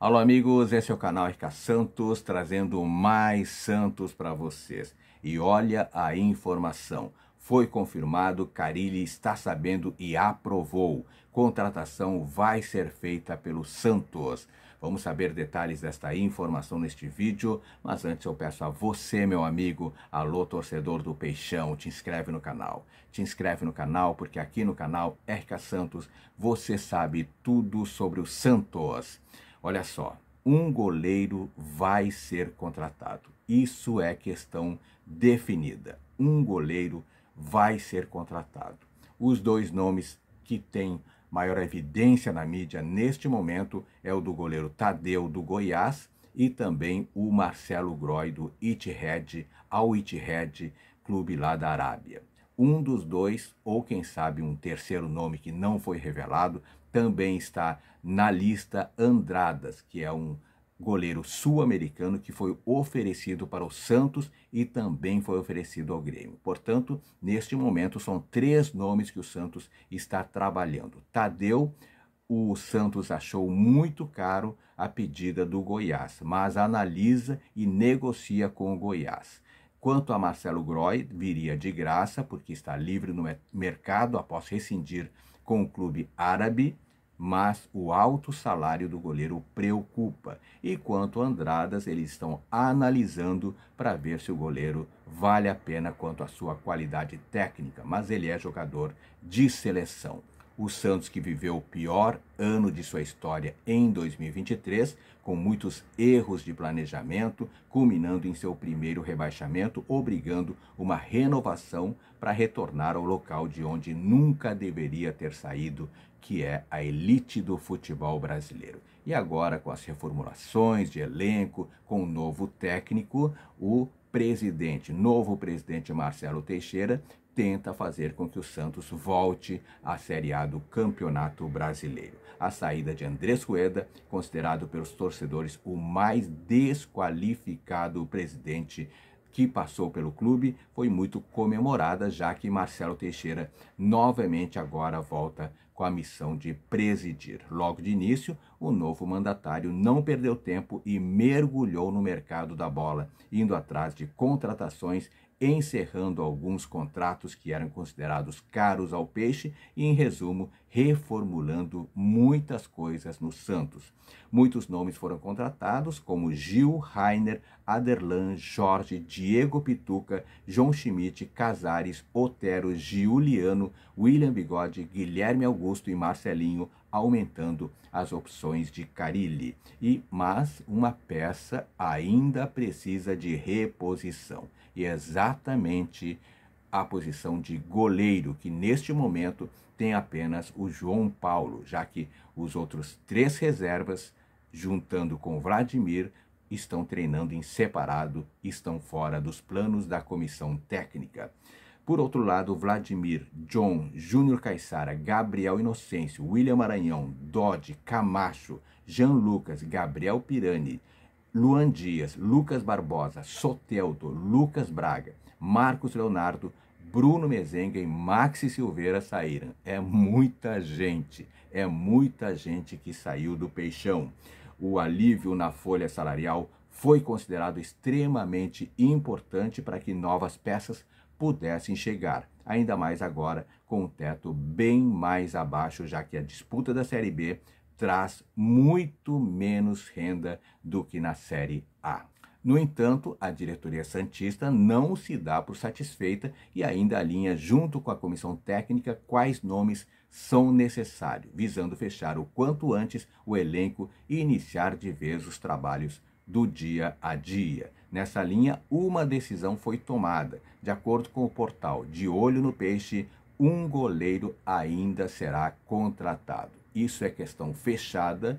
Alô, amigos, esse é o canal RK Santos, trazendo mais Santos para vocês. E olha a informação. Foi confirmado, Carilli está sabendo e aprovou. Contratação vai ser feita pelo Santos. Vamos saber detalhes desta informação neste vídeo, mas antes eu peço a você, meu amigo, alô torcedor do Peixão, te inscreve no canal. Te inscreve no canal porque aqui no canal RK Santos você sabe tudo sobre o Santos. Olha só, um goleiro vai ser contratado. Isso é questão definida. Um goleiro vai ser contratado. Os dois nomes que têm maior evidência na mídia neste momento é o do goleiro Tadeu do Goiás e também o Marcelo Groy do Itihad ao Itihad clube lá da Arábia. Um dos dois, ou quem sabe um terceiro nome que não foi revelado, também está na lista Andradas, que é um goleiro sul-americano que foi oferecido para o Santos e também foi oferecido ao Grêmio. Portanto, neste momento são três nomes que o Santos está trabalhando. Tadeu, o Santos achou muito caro a pedida do Goiás, mas analisa e negocia com o Goiás. Quanto a Marcelo Groy, viria de graça, porque está livre no mercado após rescindir com o clube árabe, mas o alto salário do goleiro preocupa. E quanto a Andradas, eles estão analisando para ver se o goleiro vale a pena quanto à sua qualidade técnica, mas ele é jogador de seleção. O Santos, que viveu o pior ano de sua história em 2023, com muitos erros de planejamento, culminando em seu primeiro rebaixamento, obrigando uma renovação para retornar ao local de onde nunca deveria ter saído, que é a elite do futebol brasileiro. E agora, com as reformulações de elenco, com o novo técnico, o presidente, novo presidente Marcelo Teixeira, tenta fazer com que o Santos volte à Série A do Campeonato Brasileiro. A saída de Andrés Rueda, considerado pelos torcedores o mais desqualificado presidente que passou pelo clube, foi muito comemorada, já que Marcelo Teixeira novamente agora volta com a missão de presidir. Logo de início, o novo mandatário não perdeu tempo e mergulhou no mercado da bola, indo atrás de contratações, encerrando alguns contratos que eram considerados caros ao peixe e, em resumo, reformulando muitas coisas no Santos. Muitos nomes foram contratados, como Gil, Rainer, Aderlan, Jorge, Diego Pituca, João Schmidt, Casares, Otero, Giuliano, William Bigode, Guilherme Augusto. Augusto e Marcelinho aumentando as opções de Carilli. E mas uma peça ainda precisa de reposição. E exatamente a posição de goleiro, que neste momento tem apenas o João Paulo, já que os outros três reservas, juntando com Vladimir, estão treinando em separado, estão fora dos planos da comissão técnica. Por outro lado, Vladimir, John, Júnior Caixara, Gabriel Inocêncio, William Maranhão, Dodge, Camacho, Jean Lucas, Gabriel Pirani, Luan Dias, Lucas Barbosa, Soteldo, Lucas Braga, Marcos Leonardo, Bruno Mezenga e Maxi Silveira saíram. É muita gente, é muita gente que saiu do peixão. O alívio na folha salarial foi considerado extremamente importante para que novas peças pudessem chegar, ainda mais agora com o teto bem mais abaixo, já que a disputa da Série B traz muito menos renda do que na Série A. No entanto, a diretoria Santista não se dá por satisfeita e ainda alinha, junto com a comissão técnica, quais nomes são necessários, visando fechar o quanto antes o elenco e iniciar de vez os trabalhos do dia a dia. Nessa linha, uma decisão foi tomada. De acordo com o portal De Olho no Peixe, um goleiro ainda será contratado. Isso é questão fechada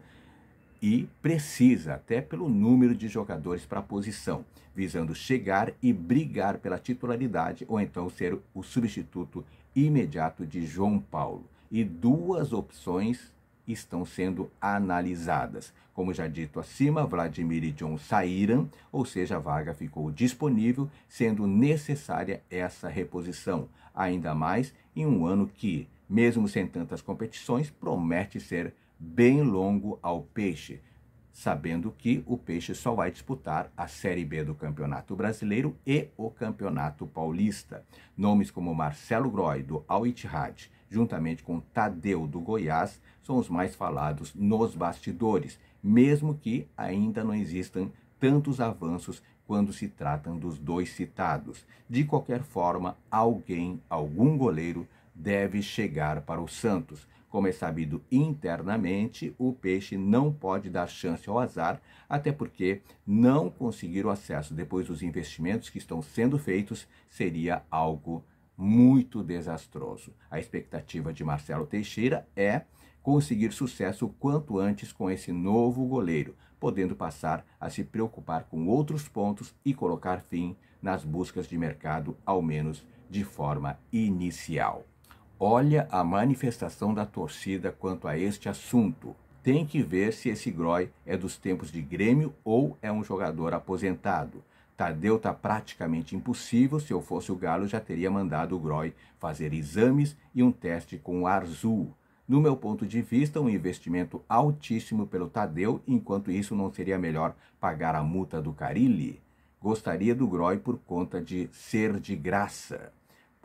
e precisa, até pelo número de jogadores para a posição, visando chegar e brigar pela titularidade ou então ser o substituto imediato de João Paulo. E duas opções estão sendo analisadas. Como já dito acima, Vladimir e John saíram, ou seja, a vaga ficou disponível, sendo necessária essa reposição, ainda mais em um ano que, mesmo sem tantas competições, promete ser bem longo ao peixe sabendo que o Peixe só vai disputar a Série B do Campeonato Brasileiro e o Campeonato Paulista. Nomes como Marcelo Groy, do Al Ittihad, juntamente com Tadeu, do Goiás, são os mais falados nos bastidores, mesmo que ainda não existam tantos avanços quando se tratam dos dois citados. De qualquer forma, alguém, algum goleiro, deve chegar para o Santos. Como é sabido internamente, o peixe não pode dar chance ao azar, até porque não conseguir o acesso depois dos investimentos que estão sendo feitos seria algo muito desastroso. A expectativa de Marcelo Teixeira é conseguir sucesso o quanto antes com esse novo goleiro, podendo passar a se preocupar com outros pontos e colocar fim nas buscas de mercado, ao menos de forma inicial. Olha a manifestação da torcida quanto a este assunto. Tem que ver se esse Groy é dos tempos de Grêmio ou é um jogador aposentado. Tadeu tá praticamente impossível, se eu fosse o Galo já teria mandado o Groy fazer exames e um teste com o azul. No meu ponto de vista, um investimento altíssimo pelo Tadeu, enquanto isso não seria melhor pagar a multa do Carilli? Gostaria do Groy por conta de ser de graça.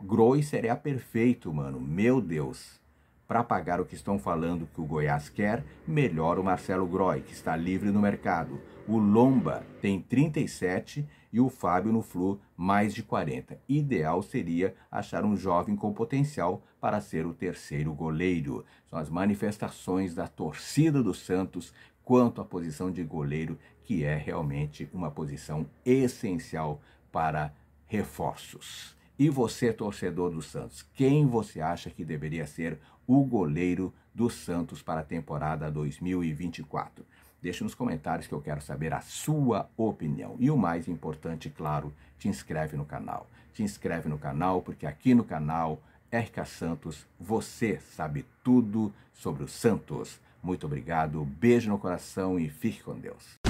Groisser é perfeito, mano. Meu Deus. Para pagar o que estão falando que o Goiás quer, melhor o Marcelo Groi, que está livre no mercado. O Lomba tem 37 e o Fábio no Flu mais de 40. Ideal seria achar um jovem com potencial para ser o terceiro goleiro. São as manifestações da torcida do Santos quanto à posição de goleiro, que é realmente uma posição essencial para reforços. E você, torcedor do Santos, quem você acha que deveria ser o goleiro do Santos para a temporada 2024? Deixe nos comentários que eu quero saber a sua opinião. E o mais importante, claro, te inscreve no canal. Te inscreve no canal, porque aqui no canal RK Santos você sabe tudo sobre o Santos. Muito obrigado, beijo no coração e fique com Deus.